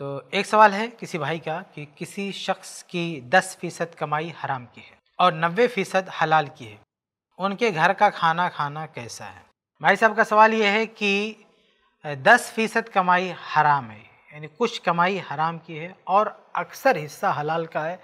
तो एक सवाल है किसी भाई का कि किसी शख्स की दस फीसद कमाई हराम की है और नब्बे फीसद हलाल की है उनके घर का खाना खाना कैसा है भाई साहब का सवाल यह है कि दस फीसद कमाई हराम है यानी कुछ कमाई हराम की है और अक्सर हिस्सा हलाल का है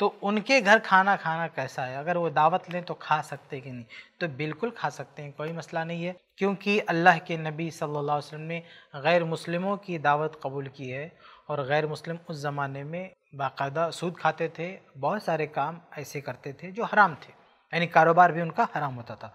तो उनके घर खाना खाना कैसा है अगर वो दावत लें तो खा सकते कि नहीं तो बिल्कुल खा सकते हैं कोई मसला नहीं है क्योंकि अल्लाह के नबी सल्लल्लाहु अलैहि वसल्लम ने गैर मुस्लिमों की दावत कबूल की है और गैर मुस्लिम उस ज़माने में बाकायदा सूद खाते थे बहुत सारे काम ऐसे करते थे जो हराम थे यानी कारोबार भी उनका हराम होता था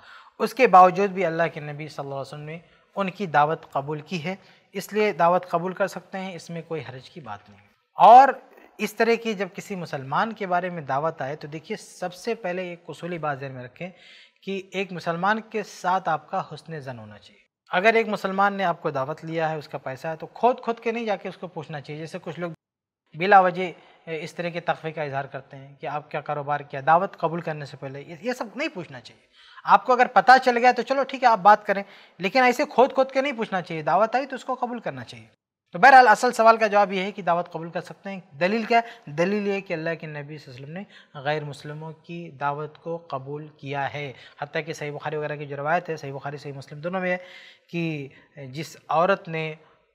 उसके बावजूद भी अल्लाह के नबी सल्लल्लाहु अलैहि वसल्लम ने उनकी दावत कबूल की है इसलिए दावत कबूल कर सकते हैं इसमें कोई हरज की बात नहीं और इस तरह की जब किसी मुसलमान के बारे में दावत आए तो देखिए सबसे पहले एक कसूली बात जहन में रखें कि एक मुसलमान के साथ आपका हसन जन होना चाहिए अगर एक मुसलमान ने आपको दावत लिया है उसका पैसा है तो खुद खुद के नहीं जाके उसको पूछना चाहिए जैसे कुछ लोग बिला वजह इस तरह के तखफे का इजहार करते हैं कि आप क्या कारोबार किया दावत कबूल करने से पहले ये सब नहीं पूछना चाहिए आपको अगर पता चल गया तो चलो ठीक है आप बात करें लेकिन ऐसे खोद खोद के नहीं पूछना चाहिए दावत आई तो उसको कबूल करना चाहिए तो बहरहाल असल सवाल का जवाब यह है कि दावत कबूल कर सकते हैं दलील क्या है दलील ये कि अल्लाह के नबी वसल्लम ने गैर मुस्लिमों की दावत को कबूल किया है हती कि सही बुखारी वगैरह की जो रवायत है सही बुखारी सही मुस्लिम दोनों में है कि जिस औरत ने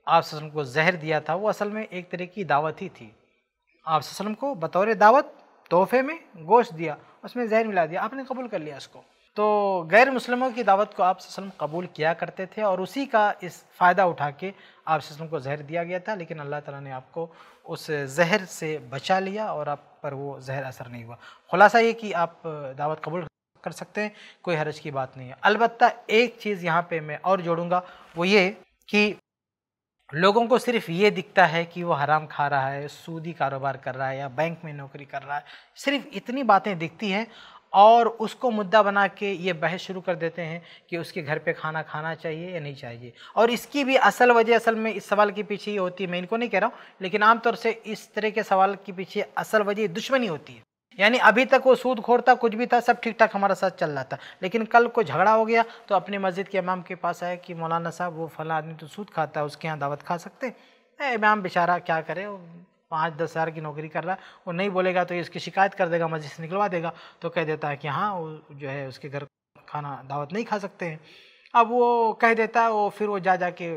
आप वसलम को जहर दिया था वो असल में एक तरह की दावत ही थी आप वसलम को बतौर दावत तोहफे में गोश्त दिया उसमें जहर मिला दिया आपने कबूल कर लिया उसको तो गैर मुसलमों की दावत को आप कबूल किया करते थे और उसी का इस फ़ायदा उठा के आप को जहर दिया गया था लेकिन अल्लाह ताला ने आपको उस जहर से बचा लिया और आप पर वो जहर असर नहीं हुआ खुलासा ये कि आप दावत कबूल कर सकते हैं कोई हरज की बात नहीं है अलबत्त एक चीज़ यहाँ पर मैं और जोड़ूँगा वो ये कि लोगों को सिर्फ ये दिखता है कि वो हराम खा रहा है सूदी कारोबार कर रहा है या बैंक में नौकरी कर रहा है सिर्फ इतनी बातें दिखती हैं और उसको मुद्दा बना के ये बहस शुरू कर देते हैं कि उसके घर पे खाना खाना चाहिए या नहीं चाहिए और इसकी भी असल वजह असल में इस सवाल के पीछे ये होती है मैं इनको नहीं कह रहा हूँ लेकिन आमतौर से इस तरह के सवाल के पीछे असल वजह दुश्मनी होती है यानी अभी तक वो सूद खोर था कुछ भी था सब ठीक ठाक हमारा साथ चल रहा था लेकिन कल को झगड़ा हो गया तो अपनी मस्जिद के इमाम के पास आया कि मौलाना साहब वो फला आदमी तो सूद खाता है उसके यहाँ दावत खा सकते हैं इमाम बेचारा क्या करे पाँच दस हज़ार की नौकरी कर रहा है वो नहीं बोलेगा तो ये इसकी शिकायत कर देगा मस्जिद से निकलवा देगा तो कह देता है कि हाँ वो जो है उसके घर खाना दावत नहीं खा सकते हैं अब वो कह देता है वो फिर वो जा जा के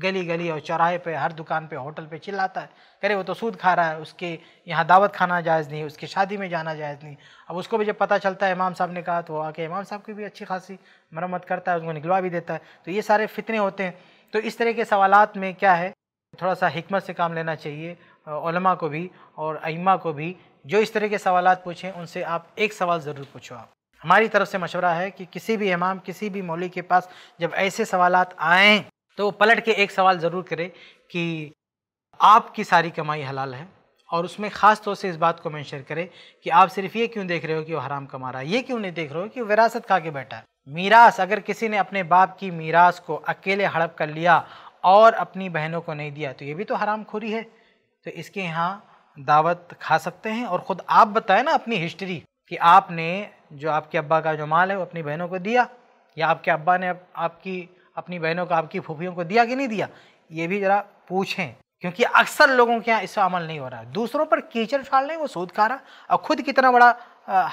गली गली और चौराहे पे हर दुकान पे होटल पे चिल्लाता है करे वो तो सूद खा रहा है उसके यहाँ दावत खाना जायज़ नहीं उसकी शादी में जाना जायज़ नहीं अब उसको भी जब पता चलता है इमाम साहब ने कहा तो आके इमाम साहब की भी अच्छी खासी मरम्मत करता है उसको निकलवा भी देता है तो ये सारे फितने होते हैं तो इस तरह के सवालत में क्या है थोड़ा सा हमत से काम लेना चाहिए ओलमा को भी और आइमा को भी जो इस तरह के सवाल पूछें उनसे आप एक सवाल ज़रूर पूछो आप हमारी तरफ से मशवरा है कि किसी भी इमाम किसी भी मौली के पास जब ऐसे सवाल आएँ तो पलट के एक सवाल ज़रूर करें कि आपकी सारी कमाई हलाल है और उसमें ख़ास तौर से इस बात को मैंशन करें कि आप सिर्फ ये क्यों देख रहे हो कि वो हराम कमा रहा है ये क्यों नहीं देख रहे हो कि विरासत खा के बैठा है मीरास अगर किसी ने अपने बाप की मीरास को अकेले हड़प कर लिया और अपनी बहनों को नहीं दिया तो ये भी तो हराम खोरी है तो इसके यहाँ दावत खा सकते हैं और ख़ुद आप बताएं ना अपनी हिस्ट्री कि आपने जो आपके अब्बा का जो माल है वो अपनी बहनों को दिया या आपके अब्बा ने आपकी अपनी बहनों को आपकी फूफियों को दिया कि नहीं दिया ये भी ज़रा पूछें क्योंकि अक्सर लोगों के यहाँ इस अमल नहीं हो रहा है दूसरों पर कीचड़ फाल रहे हैं वो सूद खा रहा और ख़ुद कितना बड़ा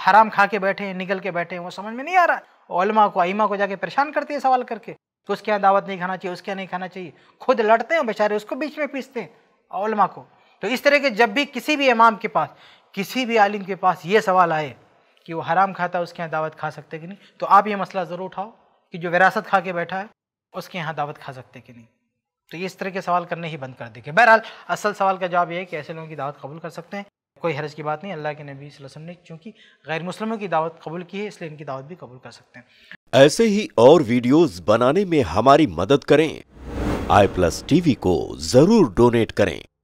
हराम खा के बैठे हैं निकल के बैठे हैं वो समझ में नहीं आ रहा ओलमा को आईमा को जाके परेशान करते हैं सवाल करके तो उसके यहाँ दावत नहीं खाना चाहिए उसके यहाँ नहीं खाना चाहिए खुद लड़ते हैं बेचारे उसको बीच में पीसते हैं ओलमा को तो इस तरह के जब भी किसी भी इमाम के पास किसी भी आलिम के पास ये सवाल आए कि वो हराम खाता है उसके यहाँ दावत खा सकते कि नहीं तो आप ये मसला ज़रूर उठाओ कि जो विरासत खा के बैठा है उसके यहाँ दावत खा सकते कि नहीं तो इस तरह के सवाल करने ही बंद कर देंगे बहरहाल असल सवाल का जवाब यह है कि ऐसे लोगों की दावत कबूल कर सकते हैं कोई हरज की बात नहीं अल्लाह के नबी वसल्लम ने चूँकि गैर मुसलमों की दावत कबूल की है इसलिए इनकी दावत भी कबूल कर सकते हैं ऐसे ही और वीडियोस बनाने में हमारी मदद करें आई प्लस टीवी को ज़रूर डोनेट करें